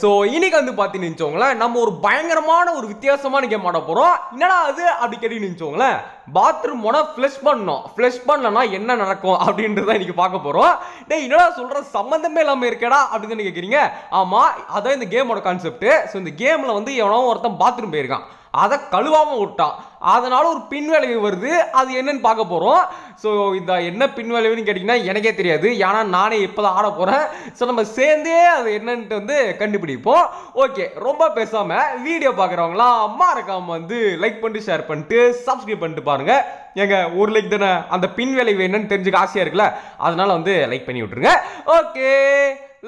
so இன்னைக்கு வந்து பார்த்து நினச்சோங்களேன் நம்ம ஒரு பயங்கரமான ஒரு வித்தியாசமான கேம் ஆட போகிறோம் என்னடா அது அப்படி கேட்டு நினச்சோங்களேன் பாத்ரூம் போனால் ஃப்ளஷ் பண்ணணும் ஃப்ளஷ் பண்ணலன்னா என்ன நடக்கும் அப்படின்றத இன்னைக்கு பார்க்க போகிறோம் டே என்னடா சொல்கிற சம்மந்தமே இல்லாமல் இருக்கேடா அப்படின்னு கேட்குறீங்க ஆமாம் அதான் இந்த கேமோட கான்செப்ட் ஸோ இந்த கேமில் வந்து எவனோ ஒருத்தன் பாத்ரூம் போயிருக்கான் அதை கழுவாமல் விட்டான் அதனால் ஒரு பின்விளைவு வருது அது என்னன்னு பார்க்க போகிறோம் ஸோ இந்த என்ன பின்விளைவுன்னு கேட்டிங்கன்னா எனக்கே தெரியாது ஏன்னா நானே இப்போ தான் ஆட போகிறேன் ஸோ நம்ம சேர்ந்தே அது என்னன்ட்டு வந்து கண்டுபிடிப்போம் ஓகே ரொம்ப பேசாமல் வீடியோ பார்க்குறவங்களாம் மறக்காம வந்து லைக் பண்ணிட்டு ஷேர் பண்ணிட்டு சப்ஸ்கிரைப் பண்ணிட்டு பாருங்கள் எங்க ஒரு லைக் தானே அந்த பின் விளைவு என்னன்னு தெரிஞ்சுக்க ஆசையாக இருக்குல்ல அதனால் வந்து லைக் பண்ணி விட்ருங்க okay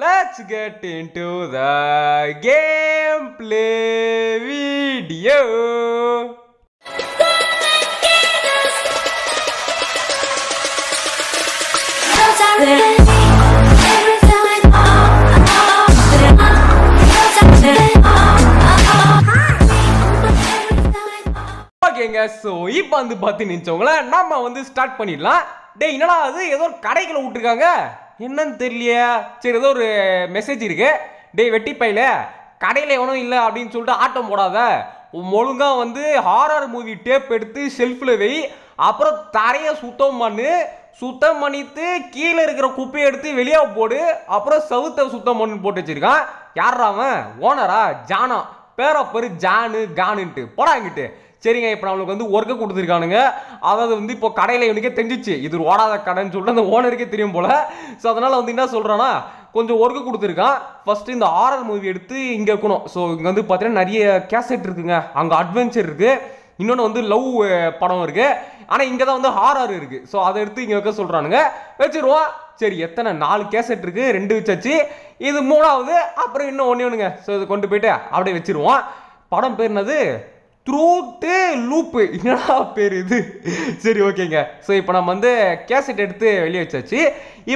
let's get into the game play video ஓகேங்க ஸோ வந்து பார்த்து நம்ம வந்து ஸ்டார்ட் பண்ணிடலாம் என்னடா ஏதோ ஒரு என்னன்னு சரி ஏதோ ஒரு மெசேஜ் இருக்கு கடையில் இல்லை அப்படின்னு சொல்லிட்டு ஆட்டம் ஒழுங்காக வந்து ஹாரர் மூவி டேப் எடுத்து ஷெல்ஃபில் வை அப்புறம் தரையை சுத்தம் பண்ணு சுத்தம் பண்ணிட்டு கீழே இருக்கிற குப்பையை எடுத்து வெளியே போடு அப்புறம் சவுத்தை சுத்தம் பண்ணுன்னு போட்டு வச்சிருக்கான் யாரா அவன் ஓனரா ஜானா பேரப்பரு பேர் ஜானு கானுன்ட்டு போடாங்கிட்டு சரிங்க இப்போ நம்மளுக்கு வந்து ஒர்க்கை கொடுத்துருக்கானுங்க அதாவது வந்து இப்போ கடையில் இவனுக்கே தெரிஞ்சிச்சு இது ஓடாத கடைன்னு சொல்லிட்டு அந்த ஓனருக்கே தெரியும் போல் ஸோ அதனால் வந்து என்ன சொல்கிறான்னா கொஞ்சம் ஒர்க்கு கொடுத்துருக்கான் ஃபஸ்ட்டு இந்த ஆர்ஆர் மூவி எடுத்து இங்கே இருக்கணும் ஸோ இங்கே வந்து பார்த்தீங்கன்னா நிறைய கேசட் இருக்குங்க அங்கே அட்வென்ச்சர் இருக்குது இன்னொன்று வந்து லவ் படம் இருக்குது ஆனால் இங்கே தான் வந்து ஹாரர் இருக்குது ஸோ அதை எடுத்து இங்கே வைக்க சொல்கிறானுங்க வச்சுருவோம் சரி எத்தனை நாலு கேசட் இருக்குது ரெண்டு வச்சாச்சு இது மூணாவது அப்புறம் இன்னும் ஒன்று ஒன்றுங்க ஸோ இதை கொண்டு போயிட்டு அப்படியே வச்சுருவோம் படம் பேர் என்னது த்ரூட்டு லூப்பு என்னடா பேர் இது சரி ஓகேங்க ஸோ இப்போ நம்ம வந்து கேசட் எடுத்து வெளியே வச்சாச்சு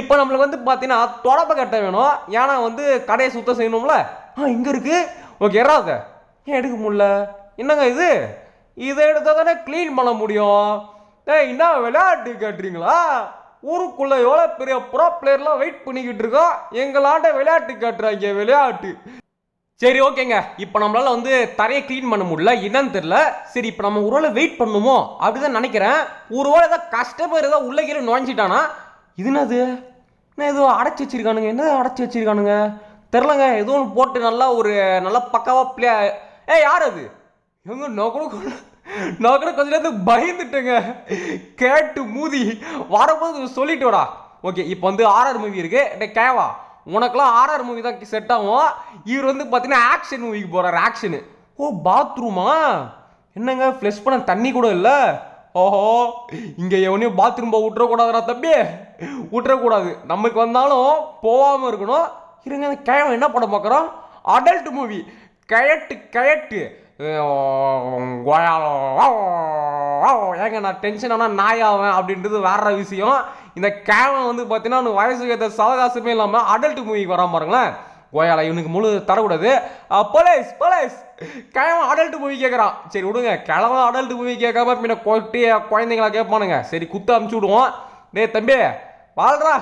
இப்போ நம்மளுக்கு வந்து பார்த்தீங்கன்னா தொடப்ப கட்ட வேணும் ஏன்னா வந்து கடையை சுத்தம் செய்யணும்ல ஆ இங்கே இருக்குது ஓகே எறாத ஏன் எடுக்க முடில என்னங்க இது இதை எடுத்தால் தானே க்ளீன் பண்ண முடியும் ஏ என்ன விளையாட்டு கேட்டுறீங்களா ஊருக்குள்ளே எவ்வளோ பெரிய ப்ரோ பிளேயர்லாம் வெயிட் பண்ணிக்கிட்டு இருக்கோம் எங்களாண்ட விளையாட்டு கேட்டுறாங்க விளையாட்டு சரி ஓகேங்க இப்போ நம்மளால் வந்து தரையை க்ளீன் பண்ண முடியல என்னன்னு தெரில சரி இப்போ நம்ம ஒருவேளை வெயிட் பண்ணுமோ அப்படி தான் நினைக்கிறேன் ஒரு வேளை ஏதாவது கஸ்டமர் ஏதாவது உள்ளே கீழே நுழைஞ்சிட்டானா இதுனது என்ன ஏதோ அடைச்சி வச்சிருக்கானுங்க என்ன அடைச்சி வச்சிருக்கானுங்க தெரிலங்க எதுவும் போட்டு நல்லா ஒரு நல்லா பக்காவாக பிளே ஏ யார் அது எங்கே நோக்கணும் நான் கூட கொஞ்ச நேரத்துக்கு பயந்துட்டேங்க கேட்டு மூதி வரும்போது சொல்லிட்டோடா ஓகே இப்போ வந்து ஆர்ஆர் மூவி இருக்கு கேவா உனக்கெல்லாம் ஆர்ஆர் மூவி தான் செட் ஆகும் இவர் வந்து பார்த்தீங்கன்னா ஆக்ஷன் மூவிக்கு போகிறார் ஆக்ஷனு ஓ பாத்ரூமா என்னங்க ஃப்ளெஷ் பண்ண தண்ணி கூட இல்லை ஓஹோ இங்கே எவனையும் பாத்ரூம் போக விட்டுறக்கூடாதுடா தம்பி விட்டுறக்கூடாது நமக்கு வந்தாலும் போகாமல் இருக்கணும் இருங்க அந்த கிழமை என்ன படம் பார்க்குறோம் அடல்ட் மூவி கயட்டு கயட்டு கோயாலோ ஏங்க நான் டென்ஷன் ஆனால் ஆவேன் அப்படின்றது வேற விஷயம் இந்த கேவன் வந்து பார்த்தீங்கன்னா வயசுக்கு ஏற்ற சவகாசமே இல்லாமல் அடல்ட் மூவிக்கு வராம பாருங்களேன் கோயால இவனுக்கு முழு தரக்கூடாது போலீஸ் போலீஸ் கிழமை அடல்ட் மூவி கேட்குறான் சரி விடுங்க கிழமை அடல்ட் மூவி கேட்காம பின்ன கொட்டி குழந்தைங்களா கேட்பானுங்க சரி குத்து அமுச்சு விடுவோம் டே தம்பி வாழ்றா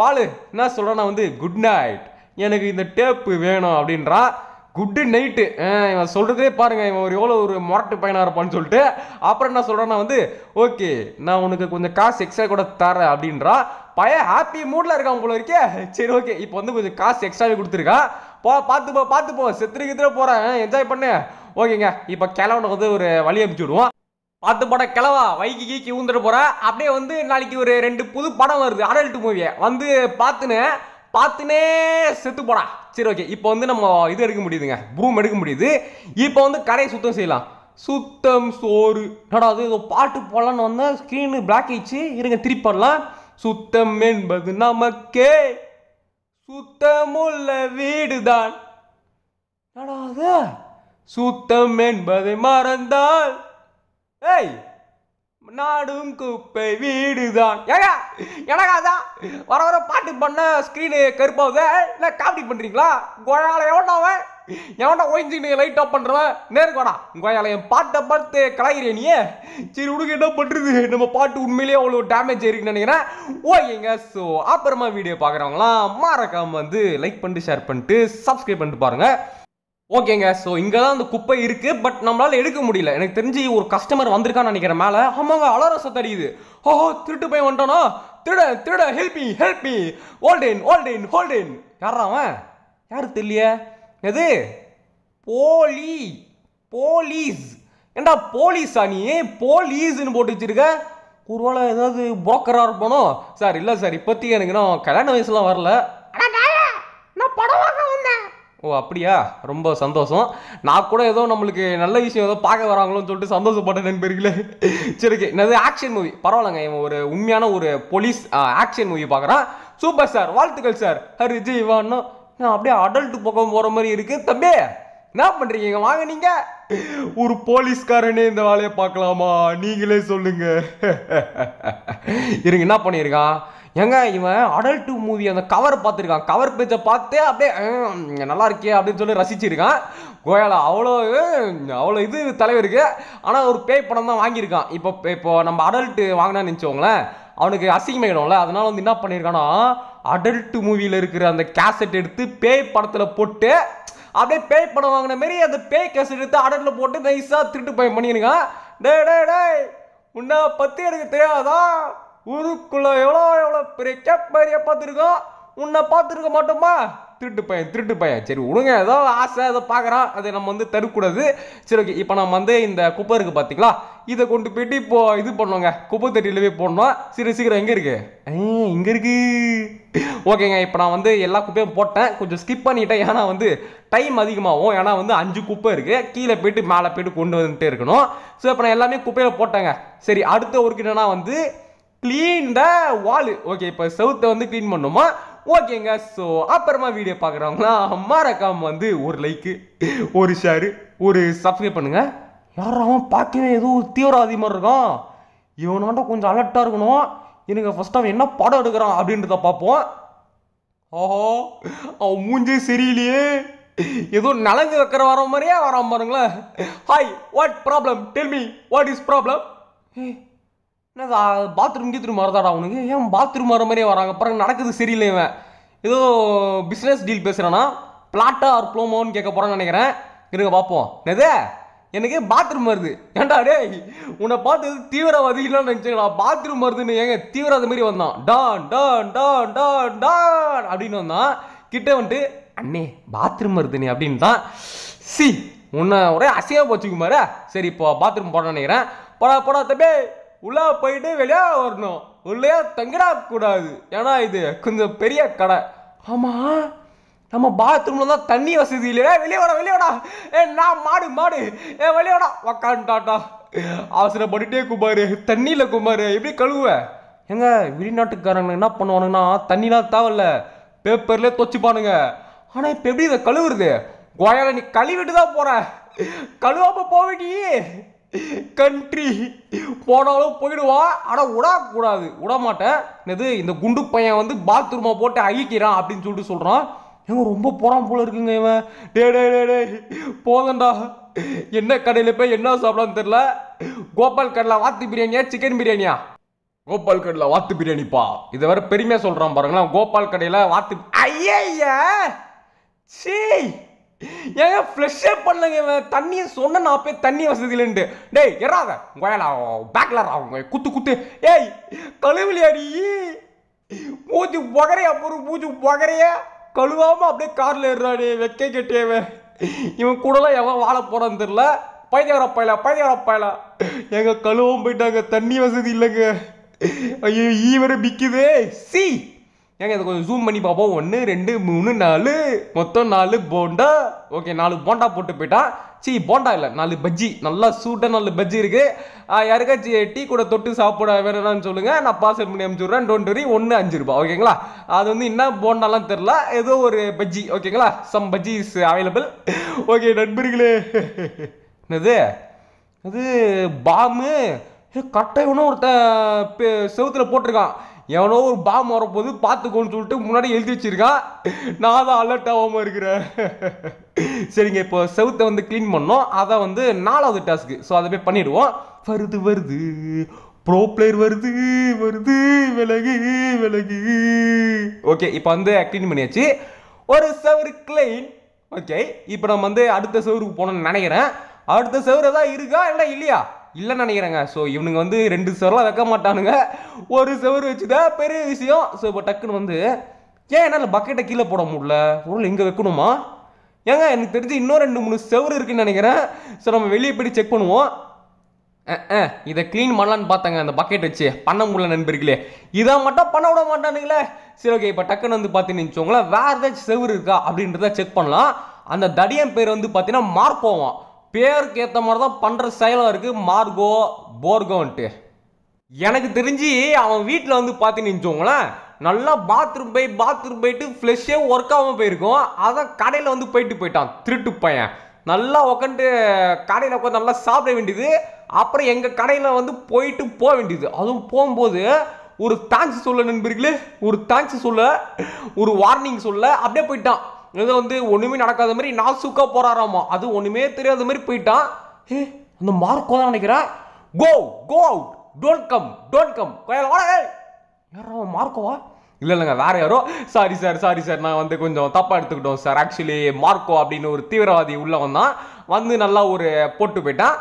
வாழு என்ன சொல்கிறேன் வந்து குட் நைட் எனக்கு இந்த டேப்பு வேணும் அப்படின்றான் குட் நைட்டு இவன் சொல்கிறதே பாருங்கள் இவன் ஒரு எவ்வளோ ஒரு மொரட்டு பையனாக இருப்பான்னு சொல்லிட்டு அப்புறம் என்ன சொல்கிறேன்னா வந்து ஓகே நான் உனக்கு கொஞ்சம் காசு எக்ஸ்ட்ரா கூட தரேன் அப்படின்றா பையன் ஹாப்பி மூடில் இருக்கான் போல இருக்கே சரி ஓகே இப்போ வந்து கொஞ்சம் காசு எக்ஸ்ட்ராவே கொடுத்துருக்கான் போ பார்த்து போ பார்த்து போ செத்துரு கித்துற போகிறேன் என்ஜாய் பண்ணு ஓகேங்க இப்போ கிழவனுக்கு வந்து ஒரு வழி அனுப்பிச்சி விடுவோம் பார்த்து படம் கிளவா வைக்கி கீக்கி ஊந்துட்டு போகிறேன் அப்படியே வந்து நாளைக்கு ஒரு ரெண்டு புது படம் வருது அடல்ட் மூவியை வந்து பார்த்துன்னு பார்த்துனே செத்து போடா சரி ஓகே இப்போ வந்து நம்ம இது எடுக்க முடியுதுங்க பூம் எடுக்க முடியுது இப்போ வந்து கரையை சுத்தம் செய்யலாம் சுத்தம் சோறு நடாது ஏதோ பாட்டு போடலான்னு வந்தால் ஸ்க்ரீனு பிளாக் ஆயிடுச்சு இருங்க திருப்பி பண்ணலாம் சுத்தம் என்பது நமக்கே சுத்தமுள்ள வீடுதான் நடாத சுத்தம் என்பதை மறந்தால் ஏய் நாடும் குப்பை வீடுதான் ஏங்க எனக்கு அதான் வர வர பாட்டு பண்ண ஸ்க்ரீனு கருப்பாவது இல்லை காமெடி பண்ணுறீங்களா கோயால எவனாவன் எவன்டா ஒழிஞ்சுக்கிட்டு லைட் ஆஃப் பண்ணுறவன் நேருக்கோடா கோயால என் பாட்டை பார்த்து கலாயிரியே நீ சரி உனக்கு என்ன பண்ணுறது நம்ம பாட்டு உண்மையிலேயே அவ்வளோ டேமேஜ் இருக்குன்னு நினைக்கிறேன் ஓகேங்க ஸோ அப்புறமா வீடியோ பார்க்குறவங்களாம் மறக்காமல் வந்து லைக் பண்ணிட்டு ஷேர் பண்ணிட்டு சப்ஸ்கிரைப் பண்ணிட்டு பாருங்கள் ஓகேங்க ஸோ இங்கே தான் அந்த குப்பை இருக்குது பட் நம்மளால் எடுக்க முடியல எனக்கு தெரிஞ்சு ஒரு கஸ்டமர் வந்திருக்கான்னு நினைக்கிற மேலே ஆமாங்க அலாரசம் தெரியுது ஓஹோ திருட்டு போய் வந்துட்டானா திருட திருட ஹெல்ப் மீ ஹெல்ப் மீ ஹோல்டேன் ஹோல்டேன் ஹோல்டேன் யாரா அவன் யாரு தெரியலையே எது போலி போலீஸ் ஏண்டா போலீஸா நீ போலீஸ்னு போட்டு வச்சிருக்க ஒருவேளை ஏதாவது புரோக்கராக இருப்பானோ சார் இல்லை சார் இப்போத்தி எனக்கு இன்னும் கல்யாண வயசுலாம் வரல ஓ அப்படியா ரொம்ப சந்தோஷம் நான் கூட ஏதோ நம்மளுக்கு நல்ல விஷயம் ஏதோ பார்க்க வராங்களோன்னு சொல்லிட்டு சந்தோஷப்பட்ட நண்பர்களே சரி என்னது ஆக்ஷன் மூவி பரவாயில்லங்க இவன் ஒரு உண்மையான ஒரு போலீஸ் ஆக்ஷன் மூவி பார்க்குறான் சூப்பர் சார் வாழ்த்துக்கள் சார் ஹரி ஜி நான் அப்படியே அடல்ட் பக்கம் போகிற மாதிரி இருக்கு தம்பி என்ன பண்ணுறீங்க வாங்க நீங்கள் ஒரு போலீஸ்காரனே இந்த வேலையை பார்க்கலாமா நீங்களே சொல்லுங்க இருங்க என்ன பண்ணியிருக்கான் ஏங்க இவன் அடல்ட் மூவி அந்த கவர் பார்த்துருக்கான் கவர் பேஜை பார்த்து அப்படியே நல்லா இருக்கே அப்படின்னு சொல்லி ரசிச்சிருக்கான் கோயாலா அவ்வளோ அவ்வளோ இது தலைவருக்கு ஆனால் ஒரு பேய் படம் தான் வாங்கியிருக்கான் இப்போ இப்போ நம்ம அடல்ட்டு வாங்கினான்னு நினச்சோங்களேன் அவனுக்கு அசிங்கமாயிடும்ல அதனால் வந்து என்ன பண்ணியிருக்கானா அடல்ட் மூவியில் இருக்கிற அந்த கேசட் எடுத்து பேய் படத்தில் போட்டு அப்படியே பேய் படம் வாங்கின மாரி அந்த பேய் கேசட் எடுத்து அடல்ட்டில் போட்டு நைஸாக திருட்டு பயம் பண்ணியிருக்கான் டே டே டே உன்னை பற்றி எனக்கு தெரியாதான் ஊருக்குள்ளே எவ்வளோ எவ்வளோ பெரிய கேப்பரிய பார்த்துருக்கோம் உன்னை பார்த்துருக்க மாட்டோமா திருட்டு பையன் திருட்டு பையன் சரி விடுங்க ஏதோ ஆசை ஏதோ பார்க்குறான் அதை நம்ம வந்து தடுக்கக்கூடாது சரி ஓகே இப்போ நம்ம வந்து இந்த குப்பை இருக்குது பார்த்திங்களா இதை கொண்டு போயிட்டு இப்போ இது பண்ணுவோங்க குப்பை தட்டியில் போய் போடணும் சரி சீக்கிரம் எங்கே இருக்குது இங்கே இருக்கு ஓகேங்க இப்போ நான் வந்து எல்லா குப்பையும் போட்டேன் கொஞ்சம் ஸ்கிப் பண்ணிட்டேன் ஏன்னா வந்து டைம் அதிகமாகும் ஏன்னா வந்து அஞ்சு குப்பை இருக்குது கீழே போயிட்டு மேலே போயிட்டு கொண்டு வந்துட்டே இருக்கணும் ஸோ இப்போ நான் எல்லாமே குப்பையில் போட்டேங்க சரி அடுத்த ஒர்க்கு என்னன்னா வந்து கிளீன் த வாலு ஓகே இப்போ சவுத்தை வந்து க்ளீன் பண்ணோமா ஓகேங்க ஸோ அப்புறமா வீடியோ பார்க்குறவங்களாம் மறக்காம வந்து ஒரு லைக்கு ஒரு ஷேரு ஒரு சப்ஸ்கிரைப் பண்ணுங்கள் யாரும் பார்க்கவே எதுவும் ஒரு அதிகமாக இருக்கும் இருக்கான் கொஞ்சம் அலர்ட்டாக இருக்கணும் எனக்கு ஃபஸ்ட் அவன் என்ன படம் எடுக்கிறான் அப்படின்றத பார்ப்போம் ஓஹோ அவன் மூஞ்சே சரியில்லையே ஏதோ நலங்கு வைக்கிற வர மாதிரியே வரான் பாருங்களேன் hi what problem tell me what is problem என்ன பாத்ரூம் கீத்ரூம் மறந்தாடா அவனுக்கு ஏன் பாத்ரூம் வர மாதிரியே வராங்க அப்புறம் நடக்குது சரியில்லை இவன் ஏதோ பிஸ்னஸ் டீல் பேசுகிறேன்னா பிளாட்டா ஆர் ப்ளோமோன்னு கேட்க போகிறான்னு நினைக்கிறேன் இருங்க பார்ப்போம் எது எனக்கு பாத்ரூம் வருது ஏன்டா டேய் உன்னை பார்த்தது தீவிரவாதிகளான்னு நினச்சிக்கலாம் பாத்ரூம் வருதுன்னு ஏங்க தீவிரவாத மாதிரி வந்தான் டான் டான் டான் டான் டான் அப்படின்னு வந்தான் கிட்ட வந்துட்டு அண்ணே பாத்ரூம் வருதுனே அப்படின்னு தான் சி உன்னை ஒரே அசையாக போச்சுக்குமாரு சரி இப்போ பாத்ரூம் போடான்னு நினைக்கிறேன் போடா போடா தம்பி உள்ளே போயிட்டு வெளியே வரணும் உள்ளே தங்கிடக்கூடாது ஏன்னா இது கொஞ்சம் பெரிய கடை ஆமாம் நம்ம பாத்ரூமில் தான் தண்ணி வசதி இல்லையா வெளியே வாடா வெளியே வாடா ஏ நான் மாடு மாடு ஏ வெளியே வாடா உக்காண்டாட்டா அவசரப்பட்டுட்டே குமாரு தண்ணியில் குமாரு எப்படி கழுவ எங்க வெளிநாட்டுக்காரங்க என்ன பண்ணுவானுங்கன்னா தண்ணிலாம் தேவையில்ல பேப்பர்ல தொச்சுப்பானுங்க ஆனால் இப்போ எப்படி இதை கழுவுறது கோயால நீ கழுவிட்டு தான் போகிற கழுவாம போவிட்டியே கண்ட்ரி போனாலும் போயிடுவா ஆனால் விடக்கூடாது விடமாட்டேன் இது இந்த குண்டு பையன் வந்து பாத்ரூமை போட்டு அழிக்கிறான் அப்படின்னு சொல்லிட்டு சொல்கிறான் எங்க ரொம்ப போகிறான் போல இருக்குங்க இவன் டே டே டே டே போதண்டா என்ன கடையில் போய் என்ன சாப்பிடான்னு தெரில கோபால் கடலை வாத்து பிரியாணியா சிக்கன் பிரியாணியா கோபால் கடையில் வாத்து பிரியாணிப்பா இதை வேற பெருமையாக சொல்கிறான் பாருங்களேன் கோபால் கடையில் வாத்து ஐயா சீ ஏங்க ஃப்ரெஷ்ஷே பண்ணலங்க இவன் தண்ணியை சொன்ன நான் போய் தண்ணி வசதி இல்லைன்ட்டு டேய் எறாத கோயலா பேக்கில் அவங்க குத்து குத்து ஏய் கழுவிலையாடி மூச்சு புகரையா பொறு மூச்சு புகரையா கழுவாமல் அப்படியே காரில் ஏறாடி வெக்கை கட்டியவன் இவன் கூடலாம் எவன் வாழ போகிறான்னு தெரில பைத்தியார பயில பைத்தியார பயில எங்கள் கழுவும் போயிட்டாங்க தண்ணி வசதி இல்லைங்க ஐயோ ஈ வரை பிக்குது சி ஏங்க இதை கொஞ்சம் ஜூம் பண்ணி பார்ப்போம் ஒன்று ரெண்டு மூணு நாலு மொத்தம் நாலு போண்டா ஓகே நாலு போண்டா போட்டு போயிட்டான் சி போண்டா இல்லை நாலு பஜ்ஜி நல்லா சூட்டாக நாலு பஜ்ஜி இருக்குது யாருக்காச்சும் டீ கூட தொட்டு சாப்பிட வேணும்னு சொல்லுங்கள் நான் பார்சல் பண்ணி அனுப்பிச்சுட்றேன் டோன்ட் வரி ஒன்று அஞ்சு ரூபா ஓகேங்களா அது வந்து என்ன போண்டாலாம் தெரில ஏதோ ஒரு பஜ்ஜி ஓகேங்களா some bajji is available okay நண்பர்களே என்னது அது பாமு கட்டையவனும் ஒருத்தன் செவுத்தில் போட்டிருக்கான் எவனோ ஒரு பாம் வரப்போது பார்த்துக்கோன்னு சொல்லிட்டு முன்னாடி எழுதி வச்சிருக்கான் நான் தான் அலர்ட் ஆகாமல் இருக்கிறேன் சரிங்க இப்போ செவுத்தை வந்து க்ளீன் பண்ணோம் அதை வந்து நாலாவது டாஸ்க்கு ஸோ அதை போய் பண்ணிவிடுவோம் வருது வருது ப்ரோ பிளேயர் வருது வருது விலகு விலகு ஓகே இப்போ வந்து க்ளீன் பண்ணியாச்சு ஒரு செவரு கிளைன் ஓகே இப்போ நம்ம வந்து அடுத்த செவருக்கு போகணும்னு நினைக்கிறேன் அடுத்த செவரு தான் இருக்கா இல்லை இல்லையா இல்லை நினைக்கிறேங்க ஸோ இவனுங்க வந்து ரெண்டு செவரெலாம் வைக்க மாட்டானுங்க ஒரு செவர் வச்சுதான் பெரிய விஷயம் ஸோ இப்போ டக்குன்னு வந்து ஏன் என்னால் பக்கெட்டை கீழே போட முடியல உருள் இங்கே வைக்கணுமா ஏங்க எனக்கு தெரிஞ்சு இன்னும் ரெண்டு மூணு செவர் இருக்குன்னு நினைக்கிறேன் ஸோ நம்ம வெளியே போய் செக் பண்ணுவோம் இதை க்ளீன் பண்ணலான்னு பார்த்தேங்க அந்த பக்கெட் வச்சு பண்ண முடியல நண்பர்களே இதை மட்டும் பண்ண விட மாட்டானுங்களே சரி ஓகே இப்போ டக்குன்னு வந்து பார்த்தீங்கன்னு வச்சுக்கோங்களேன் வேறு ஏதாச்சும் செவர் இருக்கா அப்படின்றத செக் பண்ணலாம் அந்த தடியம் பேர் வந்து பார்த்தீங்கன்னா மார்க்கோவான் பேருக்கு ஏற்ற மாதிரி தான் பண்ணுற செயலாக இருக்குது மார்கோ போர்கோன்ட்டு எனக்கு தெரிஞ்சு அவன் வீட்டில் வந்து பார்த்து நினச்சோங்களேன் நல்லா பாத்ரூம் போய் பாத்ரூம் போயிட்டு ஃப்ளெஷ்ஷே ஒர்க் ஆகாமல் போயிருக்கும் அதான் கடையில் வந்து போயிட்டு போயிட்டான் திருட்டு பையன் நல்லா உக்காந்துட்டு கடையில் உட்காந்து நல்லா சாப்பிட வேண்டியது அப்புறம் எங்கள் கடையில் வந்து போயிட்டு போக வேண்டியது அதுவும் போகும்போது ஒரு தேங்க்ஸ் சொல்ல நண்பர்களே ஒரு தேங்க்ஸ் சொல்ல ஒரு வார்னிங் சொல்ல அப்படியே போயிட்டான் ஏதோ வந்து ஒன்றுமே நடக்காத மாதிரி நாசுக்காக போகிறாராமா அது ஒன்றுமே தெரியாத மாதிரி போயிட்டான் ஏ அந்த மார்க்கோ தான் நினைக்கிறேன் go go out don't come don't come யாரோ மார்க்கோவா இல்லை இல்லைங்க வேறு யாரோ சாரி சார் சாரி சார் நான் வந்து கொஞ்சம் தப்பாக எடுத்துக்கிட்டோம் சார் ஆக்சுவலி மார்க்கோ அப்படின்னு ஒரு தீவிரவாதி உள்ள வந்தான் வந்து நல்லா ஒரு போட்டு போயிட்டான்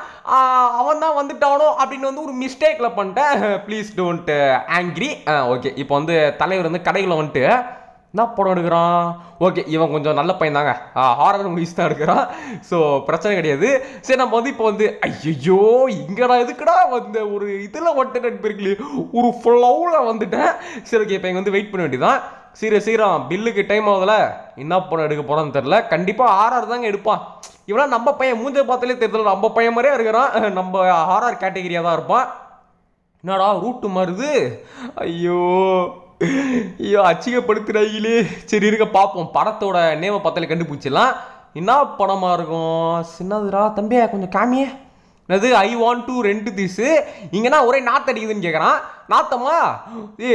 அவன் தான் வந்துட்டானோ அப்படின்னு வந்து ஒரு மிஸ்டேக்கில் பண்ணிட்டேன் ப்ளீஸ் டோன்ட் ஆங்க்ரி ஓகே இப்போ வந்து தலைவர் வந்து கடைகளை வந்துட்டு என்ன படம் எடுக்கிறான் ஓகே இவன் கொஞ்சம் நல்ல பையன் தாங்க ஹாரர் மூவிஸ் தான் எடுக்கிறான் ஸோ பிரச்சனை கிடையாது சரி நம்ம வந்து இப்போ வந்து ஐயோ இங்கடா எதுக்குடா வந்து ஒரு இதில் வந்துட்டேன் பேருக்குள்ளே ஒரு ஃபுல்லவுல வந்துட்டேன் சரி ஓகே இப்போ இங்கே வந்து வெயிட் பண்ண வேண்டியதான் சீர சீரம் பில்லுக்கு டைம் ஆகுதுல என்ன படம் எடுக்க போகிறான்னு தெரில கண்டிப்பாக ஆர்ஆர் தாங்க எடுப்பான் இவனா நம்ம பையன் மூஞ்ச பார்த்தாலே தெரியல நம்ம பையன் மாதிரியே இருக்கிறான் நம்ம ஆர்ஆர் கேட்டகிரியாக தான் இருப்பான் என்னடா ரூட்டு மாறுது ஐயோ ஐயோ அச்சிகப்படுத்துறீங்களே சரி இருக்க பார்ப்போம் படத்தோட நேம பத்தலை கண்டுபிடிச்சிடலாம் என்ன படமாக இருக்கும் சின்னதுரா தம்பியா கொஞ்சம் காமியே என்னது ஐ வாண்ட் டு ரெண்டு தீஸு இங்கேனா ஒரே நாத்து அடிக்குதுன்னு கேட்குறான் நாத்தம்மா ஏ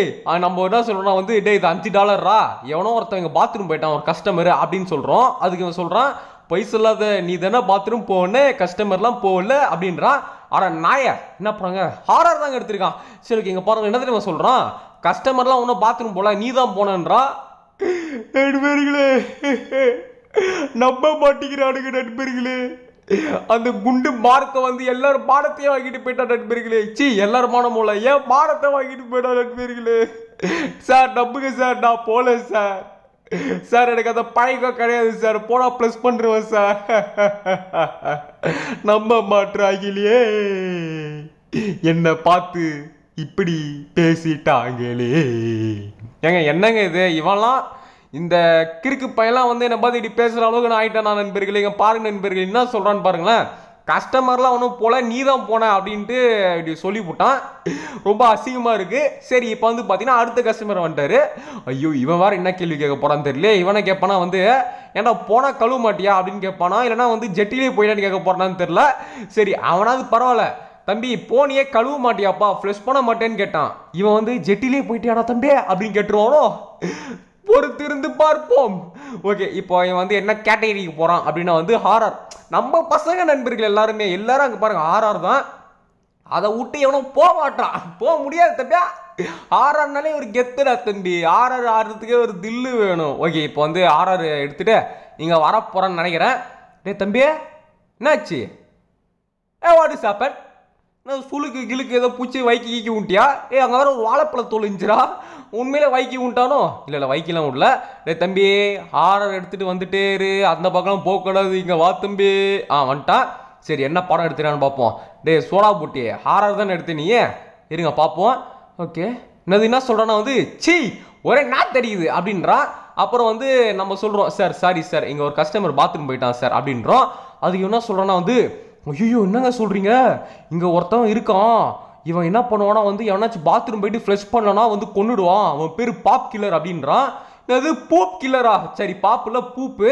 நம்ம என்ன சொல்கிறோம்னா வந்து டே இது அஞ்சு டாலர்ரா எவனோ ஒருத்தவங்க பாத்ரூம் போயிட்டான் ஒரு கஸ்டமர் அப்படின்னு சொல்கிறோம் அதுக்கு இவன் சொல்கிறான் பைசா இல்லாத நீ தானே பாத்ரூம் போன கஸ்டமர்லாம் போகல அப்படின்றான் ஆனால் நாய என்ன பண்ணுறாங்க ஹாரர் தாங்க எடுத்திருக்கான் சரி ஓகே இங்கே பாருங்கள் என்ன தெரியுமா சொல்கிறான் கஸ்டமர்லாம் ஒன்றும் பாத்ரூம் போல நீ தான் போனன்றா நண்பர்களே நம்ப மாட்டிக்கிறானுங்க நண்பர்களே அந்த குண்டு மார்க்க வந்து எல்லாரும் பாடத்தையும் வாங்கிட்டு போயிட்டா நண்பர்களே சி எல்லாரும் மானம் போல ஏன் பாடத்தை வாங்கிட்டு போயிட்டா நண்பர்களே சார் நம்புங்க சார் நான் போல சார் சார் எனக்கு அந்த பழக்கம் கிடையாது சார் போனால் ப்ளஸ் பண்ணுருவேன் சார் நம்ம மாற்று ஆகிலேயே என்னை பார்த்து இப்படி பேசிட்டாங்களே ஏங்க என்னங்க இது இவன்லாம் இந்த கிறுக்கு பையன்லாம் வந்து என்னை பார்த்து இப்படி பேசுகிற அளவுக்கு நான் ஆகிட்டேன் நான் நண்பர்களே இங்கே பாருங்க நண்பர்கள் என்ன சொல்கிறான்னு பாருங்களேன் கஸ்டமர்லாம் ஒன்றும் போல நீ தான் போன அப்படின்ட்டு இப்படி சொல்லி போட்டான் ரொம்ப அசிங்கமாக இருக்குது சரி இப்போ வந்து பார்த்தீங்கன்னா அடுத்த கஸ்டமர் வந்துட்டாரு ஐயோ இவன் வேறு என்ன கேள்வி கேட்க போகிறான்னு தெரியல இவனை கேட்பானா வந்து ஏன்னா போனால் கழுவ மாட்டியா அப்படின்னு கேட்பானா இல்லைனா வந்து ஜெட்டிலே போயிடான்னு கேட்க போகிறான்னு தெரில சரி அவனாவது பரவாயில்ல தம்பி போனியே கழுவ மாட்டியாப்பா ஃப்ரெஷ் பண்ண மாட்டேன்னு கேட்டான் இவன் வந்து ஜெட்டிலே போயிட்டியாடா தம்பி அப்படின்னு கேட்டுருவானோ பொறுத்திருந்து பார்ப்போம் ஓகே இப்போ இவன் வந்து என்ன கேட்டகரிக்கு போகிறான் அப்படின்னா வந்து ஹாரர் நம்ம பசங்க நண்பர்கள் எல்லாருமே எல்லாரும் அங்கே பாருங்கள் ஹாரர் தான் அதை விட்டு எவனும் போக மாட்டான் போக முடியாது தம்பியா ஆர்ஆர்னாலே ஒரு கெத்துடா தம்பி ஆர்ஆர் ஆடுறதுக்கே ஒரு தில்லு வேணும் ஓகே இப்போ வந்து ஆர்ஆர் எடுத்துட்டு நீங்கள் வரப்போறேன்னு நினைக்கிறேன் டே தம்பி என்னாச்சு ஏ வாட் இஸ் ஆப்பன் என்ன சுழுக்கு கிழுக்கு ஏதோ பூச்சி வைக்கி கீக்கி விட்டியா ஏ அங்கே வேறு ஒரு வாழைப்பழம் தொழிஞ்சிரா உண்மையிலே வைக்கி விட்டானோ இல்லை இல்லை வைக்கலாம் விடல இல்லை தம்பி ஆர்டர் எடுத்துகிட்டு வந்துட்டே இரு அந்த பக்கம் போகக்கூடாது இங்கே வா தம்பி ஆ வந்துட்டான் சரி என்ன படம் எடுத்துறான்னு பார்ப்போம் டே சோடா போட்டி ஹாரர் தானே எடுத்து நீ இருங்க பார்ப்போம் ஓகே என்னது என்ன சொல்கிறேன்னா வந்து சி ஒரே நான் தெரியுது அப்படின்றா அப்புறம் வந்து நம்ம சொல்கிறோம் சார் சாரி சார் இங்கே ஒரு கஸ்டமர் பாத்ரூம் போயிட்டான் சார் அப்படின்றோம் அதுக்கு என்ன சொல்கிறேன்னா வந்து ஐயோ என்னங்க சொல்கிறீங்க இங்கே ஒருத்தன் இருக்கான் இவன் என்ன பண்ணுவானா வந்து எவனாச்சும் பாத்ரூம் போயிட்டு ஃப்ளஷ் பண்ணனா வந்து கொண்டுடுவான் அவன் பேர் பாப் கில்லர் அப்படின்றான் அது பூப் கில்லரா சரி பாப்புல பூப்பு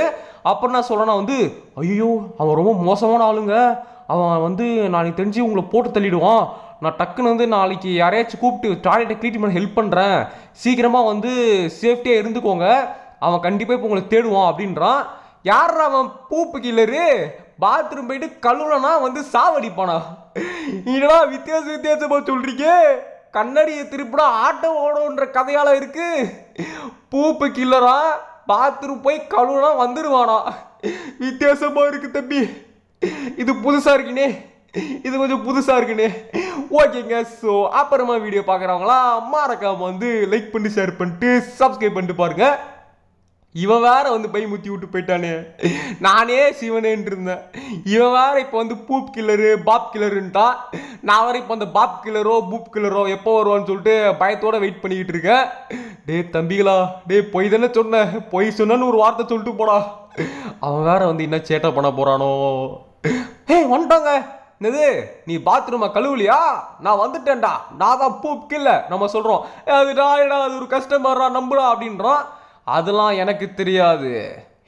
அப்புறம் நான் சொல்கிறேன்னா வந்து ஐயோ அவன் ரொம்ப மோசமான ஆளுங்க அவன் வந்து நாளைக்கு தெரிஞ்சு உங்களை போட்டு தள்ளிடுவான் நான் டக்குன்னு வந்து நாளைக்கு யாரையாச்சும் கூப்பிட்டு டாய்லெட்டை க்ளீன் பண்ண ஹெல்ப் பண்ணுறேன் சீக்கிரமாக வந்து சேஃப்டியாக இருந்துக்கோங்க அவன் கண்டிப்பாக இப்போ உங்களை தேடுவான் அப்படின்றான் யார் அவன் பூப்பு கில்லரு பாத்ரூம் போயிட்டு கழுவுனா வந்து சாவடி போனா என்னடா வித்தியாச வித்தியாசமா சொல்றீங்க கண்ணாடியை திருப்பினா ஆட்டோ ஓடோன்ற கதையால் இருக்கு பூப்பு கில்லரா பாத்ரூம் போய் கழுவுனா வந்துடுவானா வித்தியாசமாக இருக்கு தம்பி இது புதுசாக இருக்குனே இது கொஞ்சம் புதுசாக இருக்குனே ஓகேங்க ஸோ அப்புறமா வீடியோ பார்க்குறவங்களாம் மறக்காம வந்து லைக் பண்ணி ஷேர் பண்ணிட்டு சப்ஸ்கிரைப் பண்ணிட்டு பாருங்கள் இவன் வேற வந்து பை முத்தி விட்டு போயிட்டானே நானே சிவனேன்ட்டு இருந்தேன் இவன் வேற இப்போ வந்து பூப் கில்லரு பாப் கில்லருன்ட்டான் நான் வர இப்போ அந்த பாப் கில்லரோ பூப் கில்லரோ எப்போ வருவான்னு சொல்லிட்டு பயத்தோட வெயிட் பண்ணிக்கிட்டு இருக்கேன் டே தம்பிகளா டே பொய் தானே சொன்னேன் பொய் சொன்னேன்னு ஒரு வார்த்தை சொல்லிட்டு போடா அவன் வேற வந்து என்ன சேட்டை பண்ண போறானோ ஹே வந்துட்டாங்க என்னது நீ பாத்ரூமா கழுவுலியா நான் வந்துட்டேன்டா நான் தான் பூப் கில்ல நம்ம சொல்கிறோம் அதுடா அது ஒரு கஸ்டமர்ரா நம்புடா அப்படின்றான் அதெல்லாம் எனக்கு தெரியாது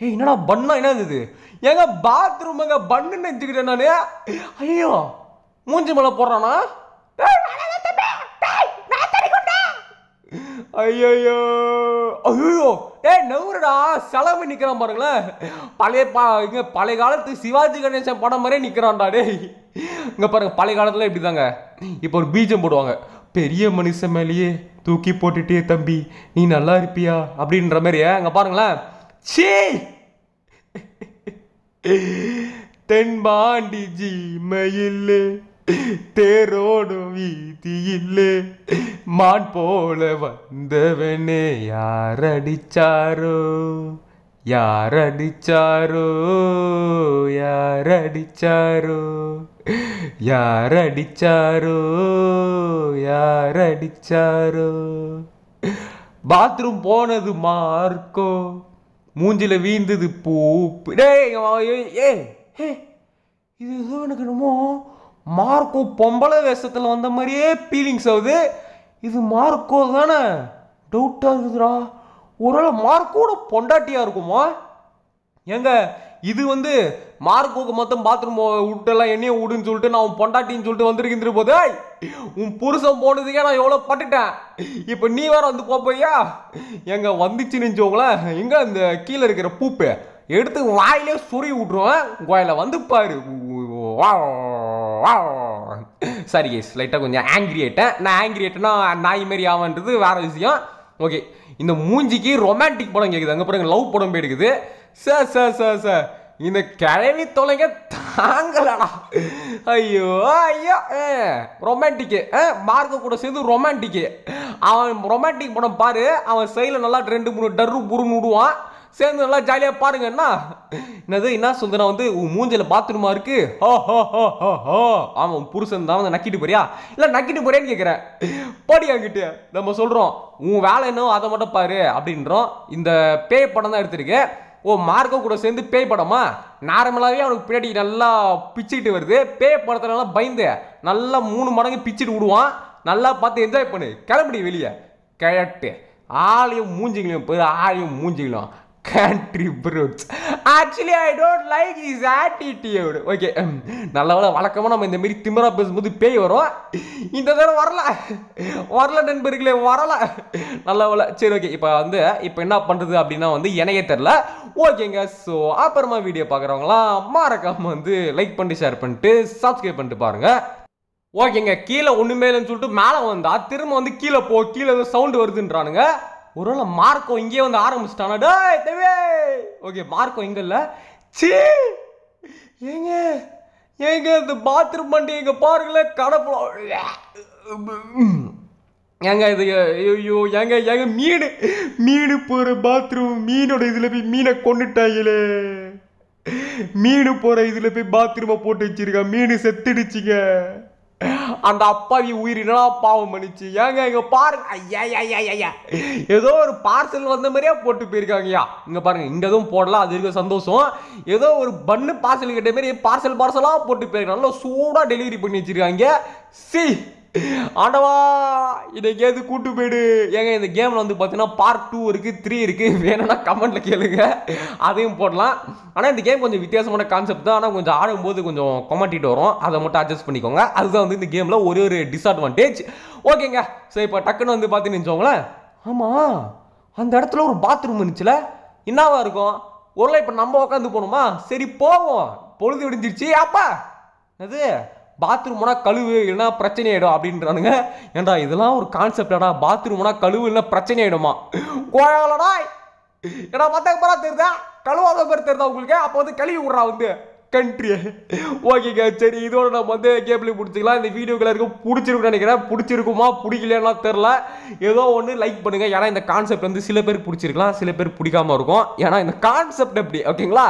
ஏய் என்னடா பண்ணா என்ன இது ஏங்க பாத்ரூம் எங்க பண்ணு நினைச்சுக்கிட்டேன் நானு ஐயோ மூஞ்சி மலை போடுறானா ஐயோ ஐயோ ஏ நவுரடா செலவு நிற்கிறான் பாருங்களேன் பழைய பா இங்கே பழைய காலத்து சிவாஜி கணேசன் படம் மாதிரியே நிற்கிறான்டா டேய் இங்கே பாருங்க பழைய காலத்தில் இப்படி தாங்க இப்போ ஒரு பீஜம் போடுவாங்க பெரிய மனுஷன் மேலேயே தூக்கி போட்டுட்டே தம்பி நீ நல்லா இருப்பியா அப்படின்ற மாதிரி அங்கே பாருங்களேன் சே தென்பாண்டி ஜி மயிலே தேரோடும் வீதியில்லே மான் போல வந்தவனே யார் அடிச்சாரோ யார் அடிச்சாரோ யார் அடிச்சாரோ யார் அடிச்சாரோ யார் அடிச்சாரோ பாத்ரூம் போனது மார்க்கோ மூஞ்சில வீந்தது பூப்பு ஏ இது ஏதோ எனக்கு என்னமோ மார்க்கோ பொம்பளை வேஷத்தில் வந்த மாதிரியே ஃபீலிங்ஸ் ஆகுது இது மார்க்கோ தானே டவுட்டாக ஒரு ஒருவேளை மார்க்கோட பொண்டாட்டியாக இருக்குமா எங்கள் இது வந்து மார்க்கோக்கு மொத்தம் பாத்ரூம் விட்டெல்லாம் எண்ணெயை விடுன்னு சொல்லிட்டு நான் உன் பொண்டாட்டின்னு சொல்லிட்டு வந்துருக்கின்ற போது உன் புருஷன் போனதுக்கே நான் எவ்வளோ பட்டுட்டேன் இப்போ நீ வேற வந்து போப்பையா எங்க வந்துச்சு நினைச்சவங்களேன் எங்க இந்த கீழே இருக்கிற பூப்பு எடுத்து வாயிலே சுருவி விட்ருவேன் கோயில வந்து பாரு சரி கேஸ் லைட்டாக கொஞ்சம் ஆங்கிரி ஆகிட்டேன் நான் ஆங்கிரி ஆகிட்டேன்னா நாய் மாரி ஆவான்றது வேறு விஷயம் ஓகே இந்த மூஞ்சிக்கு ரொமான்டிக் படம் கேட்குது அங்கே பாருங்க லவ் படம் போயிருக்குது சார் சார் சார் சார் இந்த கிழவி தொலைங்க தாங்கலடா ஐயோ ஐயோ ரொமான்டிக்கு மார்க்க கூட சேர்ந்து ரொமான்டிக்கு அவன் ரொமான்டிக் படம் பாரு அவன் சைடில் நல்லா ரெண்டு மூணு டர்ரு புருன்னு விடுவான் சேர்ந்து நல்லா ஜாலியாக என்ன என்னது என்ன சொந்தனா வந்து உன் மூஞ்சில பாத்ரூமா இருக்கு ஹோ ஹோ ஹோ ஹோ ஹோ அவன் புருஷன் தான் வந்து நக்கிட்டு போறியா இல்லை நக்கிட்டு போறியான்னு கேட்குறேன் போடி அங்கிட்டு நம்ம சொல்கிறோம் உன் வேலை என்ன அதை மட்டும் பாரு அப்படின்றோம் இந்த பேய் படம் தான் எடுத்திருக்கு ஓ மார்க்கோ கூட சேர்ந்து பேய் படமா நார்மலாகவே அவனுக்கு பின்னாடி நல்லா பிச்சுக்கிட்டு வருது பேய் படத்துல நல்லா பயந்து நல்லா மூணு மடங்கு பிச்சுட்டு விடுவான் நல்லா பார்த்து என்ஜாய் பண்ணு கிளம்பிடி வெளியே கிழட்டு ஆளையும் மூஞ்சிக்கலாம் போய் ஆளையும் மூஞ்சிக்கலாம் brutes actually I don't like is attitude okay நல்லவள வழக்கமாக நம்ம இந்தமாரி திமரா பேசும்போது பேய் வரும் இந்த தடவை வரல வரல நண்பர்களே வரல நல்லவள சரி ஓகே இப்போ வந்து இப்போ என்ன பண்ணுறது அப்படின்னா வந்து எனக்கே தெரில ஓகேங்க ஸோ அப்புறமா வீடியோ பார்க்குறவங்களாம் மறக்காமல் வந்து லைக் பண்ணிட்டு ஷேர் பண்ணிட்டு சப்ஸ்கிரைப் பண்ணிட்டு பாருங்கள் ஓகேங்க கீழே ஒன்றுமே இல்லைன்னு சொல்லிட்டு மேலே வந்தால் திரும்ப வந்து கீழே போ கீழே சவுண்டு வருதுன்றானுங்க ஒருவேளை மார்க்கோ இங்கேயே வந்து ஆரம்பிச்சிட்டானா ஓகே மார்க்கோ இங்கே இல்லை சீ ஏங்க ஏங்க இந்த பாத்ரூம் பண்டி எங்க பாருங்களேன் கடப்புல ஏங்க இது ஐயோ ஏங்க ஏங்க மீன் மீன் போகிற பாத்ரூம் மீனோட இதில் போய் மீனை கொண்டுட்டாங்களே மீன் போகிற இதில் போய் பாத்ரூமை போட்டு வச்சிருக்கா மீன் செத்துடுச்சிங்க அந்த அப்பாவி உயிரினா பாவம் பண்ணிச்சு ஏங்க இங்க பாருங்க ஐயா ஐயா ஐயா ஏதோ ஒரு பார்சல் வந்த மாதிரியே போட்டு போயிருக்காங்கய்யா இங்க பாருங்க இங்க எதுவும் போடலாம் அது இருக்க சந்தோஷம் ஏதோ ஒரு பண்ணு பார்சல் கிட்ட மாரி பார்சல் பார்சலாக போட்டு போயிருக்காங்க நல்லா சூடாக டெலிவரி பண்ணி வச்சிருக்காங்க சி ஆண்டவா இதை கேது கூட்டு போயிடு ஏங்க இந்த கேமில் வந்து பார்த்தீங்கன்னா பார்ட் டூ இருக்குது த்ரீ இருக்குது வேணும்னா கமெண்ட்டில் கேளுங்க அதையும் போடலாம் ஆனால் இந்த கேம் கொஞ்சம் வித்தியாசமான கான்செப்ட் தான் ஆனால் கொஞ்சம் ஆடும்போது கொஞ்சம் கொமட்டிட்டு வரும் அதை மட்டும் அட்ஜஸ்ட் பண்ணிக்கோங்க அதுதான் வந்து இந்த கேமில் ஒரே ஒரு டிஸ்அட்வான்டேஜ் ஓகேங்க ஸோ இப்போ டக்குன்னு வந்து பார்த்து நினச்சோங்களேன் ஆமாம் அந்த இடத்துல ஒரு பாத்ரூம் இருந்துச்சுல என்னவா இருக்கும் ஒருல இப்போ நம்ம உட்காந்து போகணுமா சரி போவோம் பொழுது விடிஞ்சிருச்சு அப்பா அது பாத்ரூம்னா கழுவு இல்லைனா பிரச்சனை ஆகிடும் அப்படின்றானுங்க ஏன்டா இதெல்லாம் ஒரு கான்செப்டாடா பாத்ரூம்னா கழுவு இல்லைனா பிரச்சனை ஆகிடுமா கோயாலடா ஏன்னா மற்ற பேராக தெரியுதா கழுவாத பேர் தெரியுதா உங்களுக்கு அப்போ வந்து கழுவி விட்றா வந்து கண்ட்ரி ஓகேங்க சரி இதோட நம்ம வந்து கேபிள் பிடிச்சிக்கலாம் இந்த வீடியோக்கில் எல்லாருக்கும் பிடிச்சிருக்குன்னு நினைக்கிறேன் பிடிச்சிருக்குமா பிடிக்கலன்னா தெரில ஏதோ ஒன்று லைக் பண்ணுங்கள் ஏன்னா இந்த கான்செப்ட் வந்து சில பேர் பிடிச்சிருக்கலாம் சில பேர் பிடிக்காமல் இருக்கும் ஏன்னா இந்த கான்செப்ட் எப்படி ஓகேங்களா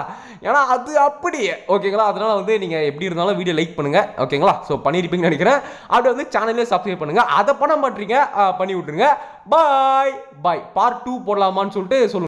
ஏன்னா அது அப்படி ஓகேங்களா அதனால் வந்து நீங்கள் எப்படி இருந்தாலும் வீடியோ லைக் பண்ணுங்கள் ஓகேங்களா ஸோ பண்ணியிருப்பீங்கன்னு நினைக்கிறேன் அப்படி வந்து சேனலே சப்ஸ்கிரைப் பண்ணுங்கள் அதை பண்ண மாட்டீங்க பண்ணி விட்டுருங்க பாய் பாய் பார்ட் டூ போடலாமான்னு சொல்லிட்டு சொல்லுங்கள்